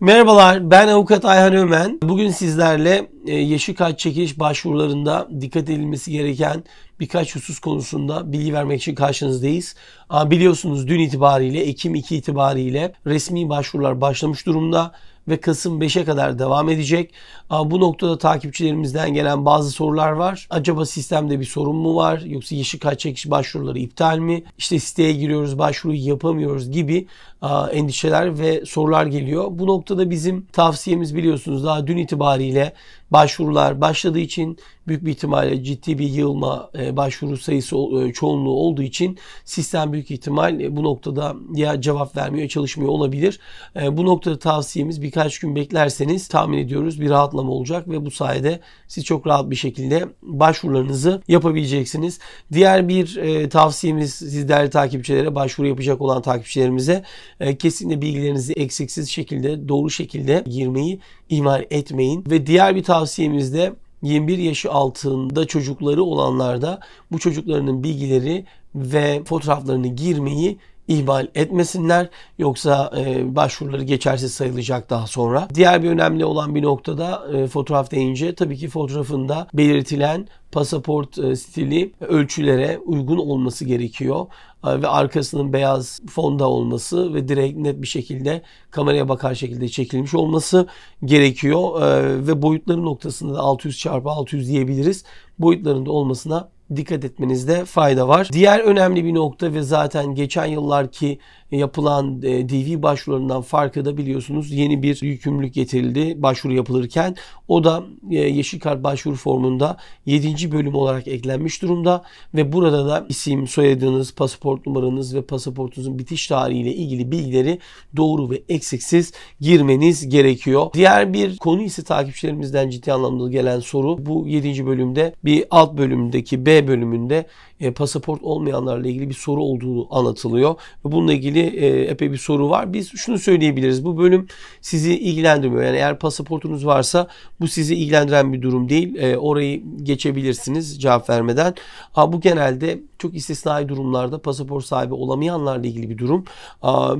Merhabalar ben avukat Ayhan Ömen. Bugün sizlerle e, yeşil kart çekiliş başvurularında dikkat edilmesi gereken birkaç husus konusunda bilgi vermek için karşınızdayız. Biliyorsunuz dün itibariyle Ekim 2 itibariyle resmi başvurular başlamış durumda ve Kasım 5'e kadar devam edecek. Bu noktada takipçilerimizden gelen bazı sorular var. Acaba sistemde bir sorun mu var? Yoksa yeşil kart çekiş başvuruları iptal mi? İşte siteye giriyoruz başvuruyu yapamıyoruz gibi endişeler ve sorular geliyor. Bu noktada bizim tavsiyemiz biliyorsunuz daha dün itibariyle başvurular başladığı için büyük bir ihtimalle ciddi bir yığılma e, başvuru sayısı e, çoğunluğu olduğu için sistem büyük ihtimal e, bu noktada ya cevap vermiyor çalışmıyor olabilir. Bu noktada tavsiyemiz birkaç birkaç gün beklerseniz tahmin ediyoruz bir rahatlama olacak ve bu sayede siz çok rahat bir şekilde başvurularınızı yapabileceksiniz. Diğer bir e, tavsiyemiz siz değerli takipçilere başvuru yapacak olan takipçilerimize e, kesinlikle bilgilerinizi eksiksiz şekilde doğru şekilde girmeyi ihmal etmeyin. Ve diğer bir tavsiyemiz de 21 yaşı altında çocukları olanlarda bu çocuklarının bilgileri ve fotoğraflarını girmeyi ihmal etmesinler. Yoksa e, başvuruları geçersiz sayılacak daha sonra. Diğer bir önemli olan bir noktada e, fotoğraf deyince tabii ki fotoğrafında belirtilen pasaport e, stili ölçülere uygun olması gerekiyor e, ve arkasının beyaz fonda olması ve direkt net bir şekilde kameraya bakar şekilde çekilmiş olması gerekiyor e, ve boyutları noktasında da 600 çarpı 600 diyebiliriz. Boyutlarında olmasına dikkat etmenizde fayda var. Diğer önemli bir nokta ve zaten geçen yıllarki yapılan e, DV başvurularından farkı da biliyorsunuz yeni bir yükümlülük getirildi başvuru yapılırken. O da e, Yeşil Kart başvuru formunda 7. bölüm olarak eklenmiş durumda ve burada da isim, soyadınız, pasaport numaranız ve pasaportunuzun bitiş tarihiyle ilgili bilgileri doğru ve eksiksiz girmeniz gerekiyor. Diğer bir konu ise takipçilerimizden ciddi anlamda gelen soru. Bu 7. bölümde bir alt bölümdeki B bölümünde e, pasaport olmayanlarla ilgili bir soru olduğu anlatılıyor. Bununla ilgili ilgili e, epey bir soru var. Biz şunu söyleyebiliriz. Bu bölüm sizi ilgilendirmiyor. Yani eğer pasaportunuz varsa bu sizi ilgilendiren bir durum değil. E, orayı geçebilirsiniz cevap vermeden. Ha bu genelde çok istisnai durumlarda pasaport sahibi olamayanlarla ilgili bir durum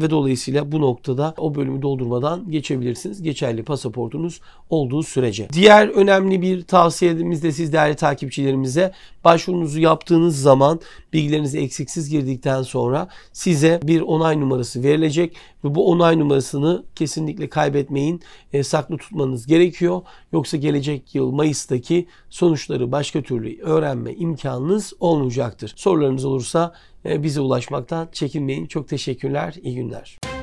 ve dolayısıyla bu noktada o bölümü doldurmadan geçebilirsiniz. Geçerli pasaportunuz olduğu sürece. Diğer önemli bir tavsiyemiz de siz değerli takipçilerimize başvurunuzu yaptığınız zaman bilgilerinizi eksiksiz girdikten sonra size bir onay numarası verilecek ve bu onay numarasını kesinlikle kaybetmeyin. E, saklı tutmanız gerekiyor. Yoksa gelecek yıl Mayıs'taki sonuçları başka türlü öğrenme imkanınız olmayacaktır. Sorularınız olursa e, bize ulaşmaktan çekinmeyin. Çok teşekkürler. İyi günler.